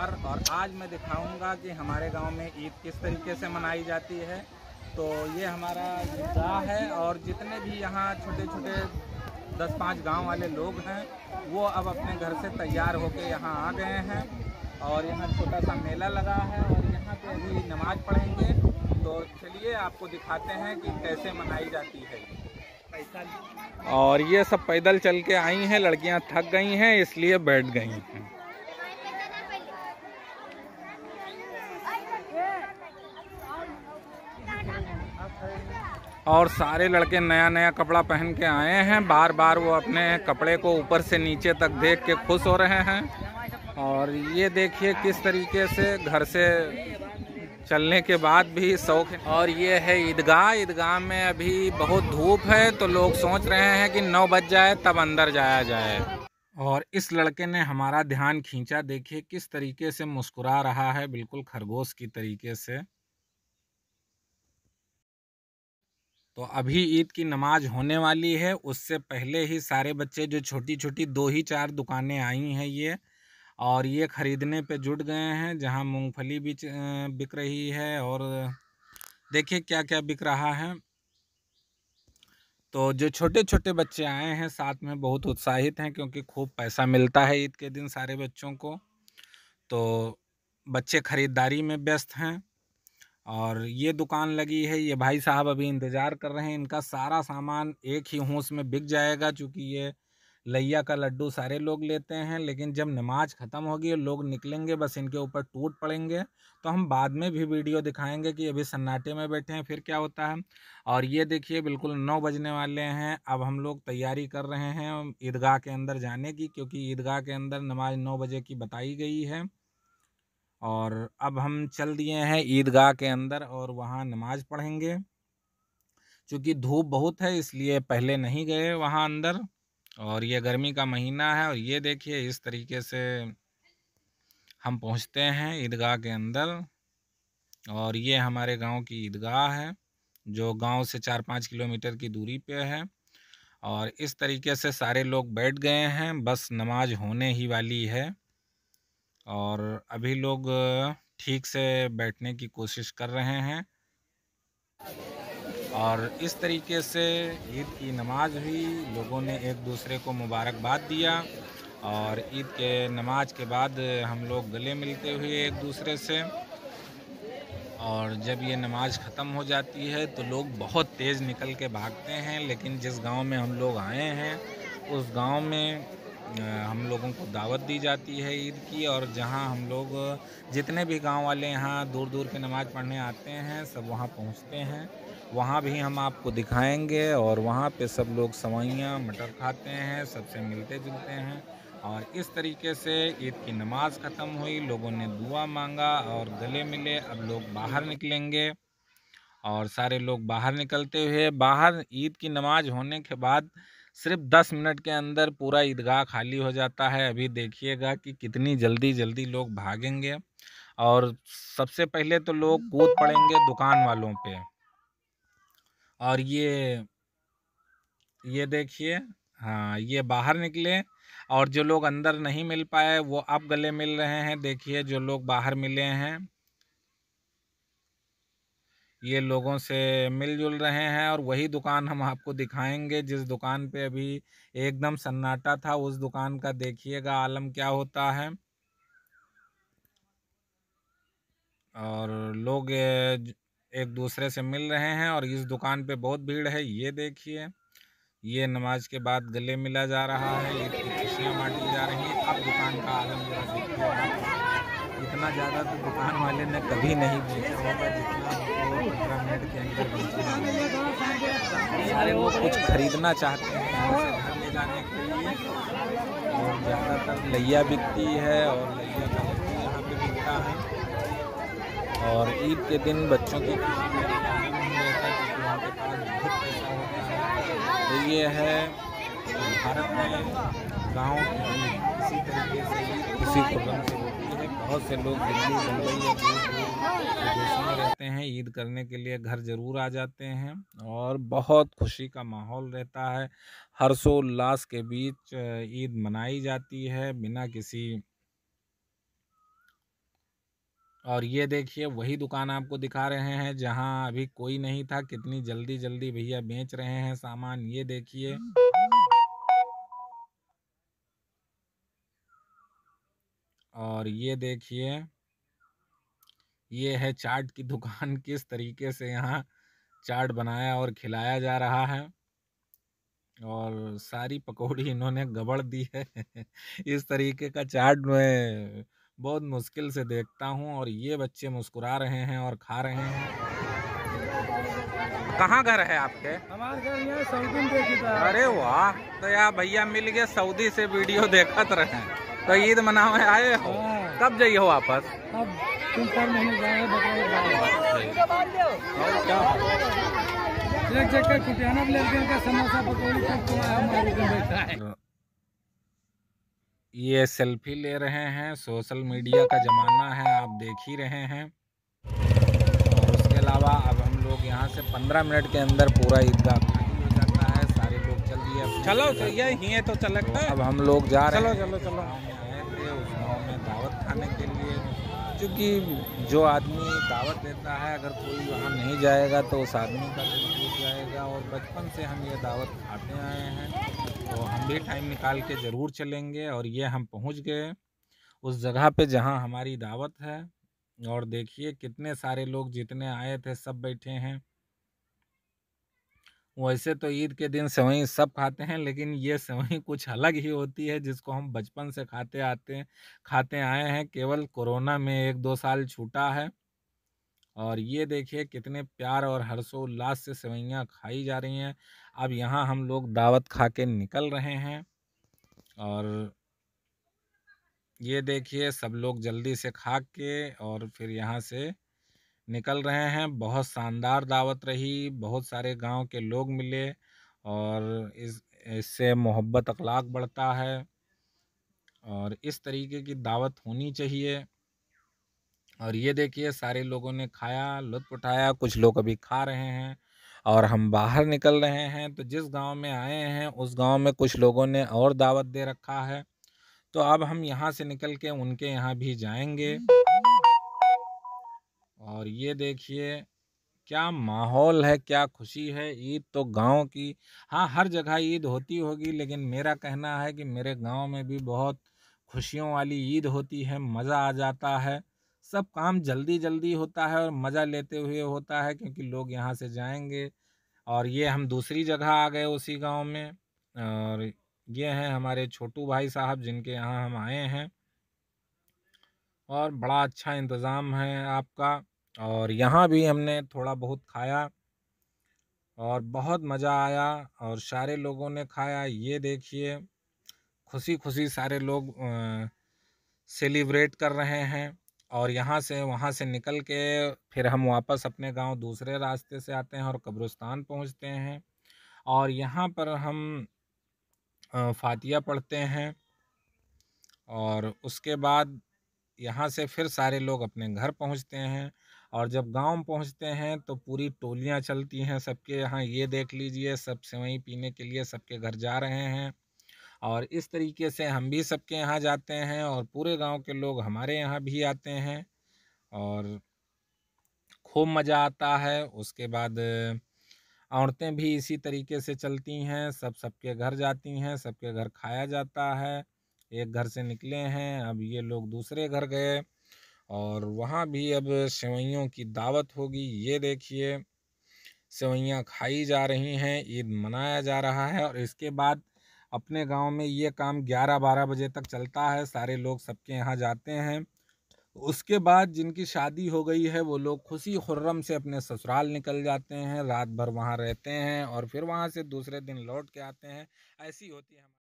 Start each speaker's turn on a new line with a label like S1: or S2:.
S1: और आज मैं दिखाऊंगा कि हमारे गांव में ईद किस तरीके से मनाई जाती है तो ये हमारा ईदगाह है और जितने भी यहाँ छोटे छोटे दस पाँच गांव वाले लोग हैं वो अब अपने घर से तैयार होकर यहाँ आ गए हैं और यहाँ छोटा सा मेला लगा है और यहाँ पे अभी नमाज पढ़ेंगे तो चलिए आपको दिखाते हैं कि कैसे मनाई जाती है और ये सब पैदल चल के आई हैं लड़कियाँ थक गई हैं इसलिए बैठ गई हैं और सारे लड़के नया नया कपड़ा पहन के आए हैं बार बार वो अपने कपड़े को ऊपर से नीचे तक देख के खुश हो रहे हैं और ये देखिए किस तरीके से घर से चलने के बाद भी शौक है और ये है ईदगाह ईदगाह में अभी बहुत धूप है तो लोग सोच रहे हैं कि नौ बज जाए तब अंदर जाया जाए और इस लड़के ने हमारा ध्यान खींचा देखिए किस तरीके से मुस्कुरा रहा है बिल्कुल खरगोश की तरीके से तो अभी ईद की नमाज होने वाली है उससे पहले ही सारे बच्चे जो छोटी छोटी दो ही चार दुकानें आई हैं ये और ये ख़रीदने पे जुट गए हैं जहाँ मूंगफली भी बिक रही है और देखिए क्या क्या बिक रहा है तो जो छोटे छोटे बच्चे आए हैं साथ में बहुत उत्साहित हैं क्योंकि खूब पैसा मिलता है ईद के दिन सारे बच्चों को तो बच्चे ख़रीदारी में व्यस्त हैं और ये दुकान लगी है ये भाई साहब अभी इंतज़ार कर रहे हैं इनका सारा सामान एक ही होश में बिक जाएगा क्योंकि ये लैया का लड्डू सारे लोग लेते हैं लेकिन जब नमाज ख़त्म होगी लोग निकलेंगे बस इनके ऊपर टूट पड़ेंगे तो हम बाद में भी वीडियो दिखाएंगे कि अभी सन्नाटे में बैठे हैं फिर क्या होता है और ये देखिए बिल्कुल नौ बजने वाले हैं अब हम लोग तैयारी कर रहे हैं ईदगाह के अंदर जाने की क्योंकि ईदगाह के अंदर नमाज नौ बजे की बताई गई है और अब हम चल दिए हैं ईदगाह के अंदर और वहाँ नमाज़ पढ़ेंगे चूँकि धूप बहुत है इसलिए पहले नहीं गए वहाँ अंदर और ये गर्मी का महीना है और ये देखिए इस तरीके से हम पहुँचते हैं ईदगाह के अंदर और ये हमारे गांव की ईदगाह है जो गांव से चार पाँच किलोमीटर की दूरी पे है और इस तरीके से सारे लोग बैठ गए हैं बस नमाज होने ही वाली है और अभी लोग ठीक से बैठने की कोशिश कर रहे हैं और इस तरीके से ईद की नमाज हुई लोगों ने एक दूसरे को मुबारकबाद दिया और ईद के नमाज के बाद हम लोग गले मिलते हुए एक दूसरे से और जब ये नमाज ख़त्म हो जाती है तो लोग बहुत तेज़ निकल के भागते हैं लेकिन जिस गांव में हम लोग आए हैं उस गांव में हम लोगों को दावत दी जाती है ईद की और जहां हम लोग जितने भी गांव वाले यहां दूर दूर के नमाज़ पढ़ने आते हैं सब वहां पहुंचते हैं वहां भी हम आपको दिखाएंगे और वहां पे सब लोग सवैयाँ मटर खाते हैं सबसे मिलते जुलते हैं और इस तरीके से ईद की नमाज़ ख़त्म हुई लोगों ने दुआ मांगा और गले मिले अब लोग बाहर निकलेंगे और सारे लोग बाहर निकलते हुए बाहर ईद की नमाज़ होने के बाद सिर्फ दस मिनट के अंदर पूरा ईदगाह खाली हो जाता है अभी देखिएगा कि कितनी जल्दी जल्दी लोग भागेंगे और सबसे पहले तो लोग कूद पड़ेंगे दुकान वालों पे और ये ये देखिए हाँ ये बाहर निकले और जो लोग अंदर नहीं मिल पाए वो अब गले मिल रहे हैं देखिए जो लोग बाहर मिले हैं ये लोगों से मिलजुल रहे हैं और वही दुकान हम आपको दिखाएंगे जिस दुकान पे अभी एकदम सन्नाटा था उस दुकान का देखिएगा आलम क्या होता है और लोग एक दूसरे से मिल रहे हैं और इस दुकान पे बहुत भीड़ है ये देखिए ये नमाज के बाद गले मिला जा रहा है ये खुशियाँ बांटी जा रही हैं अब दुकान का आलम जरा इतना ज़्यादा तो दुकान वाले ने कभी नहीं देखा होगा जितना सारे लोग कुछ खरीदना चाहते हैं जाने के लिए और ज़्यादातर लैया बिकती है और लैया यहाँ पे बिकता है और ईद के दिन बच्चों की तो ये है भारत में गाँव की इसी तरीके से इसी प्रोग्राम से होती है बहुत से लोग दिल्ली मुंबई या दूर दूर रहते हैं ईद करने के लिए घर ज़रूर आ जाते हैं और बहुत खुशी का माहौल रहता है हर्षोल्लास के बीच ईद मनाई जाती है बिना किसी और ये देखिए वही दुकान आपको दिखा रहे हैं जहां अभी कोई नहीं था कितनी जल्दी जल्दी भैया बेच रहे हैं सामान ये देखिए और ये देखिए ये है चाट की दुकान किस तरीके से यहाँ चाट बनाया और खिलाया जा रहा है और सारी पकौड़ी इन्होंने गबड़ दी है इस तरीके का चाट मैं बहुत मुश्किल से देखता हूँ और ये बच्चे मुस्कुरा रहे हैं और खा रहे हैं कहाँ घर है आपके हमारे घर यहाँ सऊदी में अरे वाह तो यार भैया मिल गए सऊदी से वीडियो देखत रहे तो ईद मनावे आए हो हाँ। कब जाइए हो वापस हाँ। ये सेल्फी ले रहे हैं सोशल मीडिया का ज़माना है आप देख ही रहे हैं और उसके अलावा अब हम लोग यहाँ से 15 मिनट के अंदर पूरा ईदगाह हो जाता है सारे लोग चल दिए चलो तो ये तो चलता है अब हम लोग जा रहे हैं चलो चलो चलो दावत खाने के लिए क्योंकि जो आदमी दावत देता है अगर कोई वहाँ नहीं जाएगा तो उस आदमी का दिल टूट जाएगा और बचपन से हम ये दावत खाते आए हैं तो हम भी टाइम निकाल के ज़रूर चलेंगे और ये हम पहुँच गए उस जगह पे जहाँ हमारी दावत है और देखिए कितने सारे लोग जितने आए थे सब बैठे हैं वैसे तो ईद के दिन सेवई सब खाते हैं लेकिन ये सेवई कुछ अलग ही होती है जिसको हम बचपन से खाते आते खाते आए हैं केवल कोरोना में एक दो साल छूटा है और ये देखिए कितने प्यार और हर्षोल्लास से सेवैयाँ खाई जा रही हैं अब यहाँ हम लोग दावत खा के निकल रहे हैं और ये देखिए सब लोग जल्दी से खा के और फिर यहाँ से निकल रहे हैं बहुत शानदार दावत रही बहुत सारे गांव के लोग मिले और इस इससे मोहब्बत अखलाक बढ़ता है और इस तरीके की दावत होनी चाहिए और ये देखिए सारे लोगों ने खाया लुत्फ उठाया कुछ लोग अभी खा रहे हैं और हम बाहर निकल रहे हैं तो जिस गांव में आए हैं उस गांव में कुछ लोगों ने और दावत दे रखा है तो अब हम यहाँ से निकल के उनके यहाँ भी जाएंगे और ये देखिए क्या माहौल है क्या खुशी है ईद तो गांव की हाँ हर जगह ईद होती होगी लेकिन मेरा कहना है कि मेरे गांव में भी बहुत खुशियों वाली ईद होती है मज़ा आ जाता है सब काम जल्दी जल्दी होता है और मज़ा लेते हुए होता है क्योंकि लोग यहाँ से जाएंगे और ये हम दूसरी जगह आ गए उसी गांव में और ये हैं हमारे छोटू भाई साहब जिनके यहाँ हम आए हैं और बड़ा अच्छा इंतज़ाम है आपका और यहाँ भी हमने थोड़ा बहुत खाया और बहुत मज़ा आया और सारे लोगों ने खाया ये देखिए खुशी खुशी सारे लोग सेलिब्रेट कर रहे हैं और यहाँ से वहाँ से निकल के फिर हम वापस अपने गांव दूसरे रास्ते से आते हैं और कब्रिस्तान पहुँचते हैं और यहाँ पर हम फातिया पढ़ते हैं और उसके बाद यहाँ से फिर सारे लोग अपने घर पहुँचते हैं और जब गांव पहुंचते हैं तो पूरी टोलियां चलती हैं सबके यहाँ ये देख लीजिए सब सेवई पीने के लिए सबके घर जा रहे हैं और इस तरीके से हम भी सबके यहाँ जाते हैं और पूरे गांव के लोग हमारे यहाँ भी आते हैं और खूब मज़ा आता है उसके बाद औरतें भी इसी तरीके से चलती हैं सब सबके घर जाती हैं सबके घर खाया जाता है एक घर से निकले हैं अब ये लोग दूसरे घर गए और वहाँ भी अब सेवैयों की दावत होगी ये देखिए सेवैयाँ खाई जा रही हैं ईद मनाया जा रहा है और इसके बाद अपने गांव में ये काम 11-12 बजे तक चलता है सारे लोग सबके यहाँ जाते हैं उसके बाद जिनकी शादी हो गई है वो लोग खुशी खुर्रम से अपने ससुराल निकल जाते हैं रात भर वहाँ रहते हैं और फिर वहाँ से दूसरे दिन लौट के आते हैं ऐसी होती है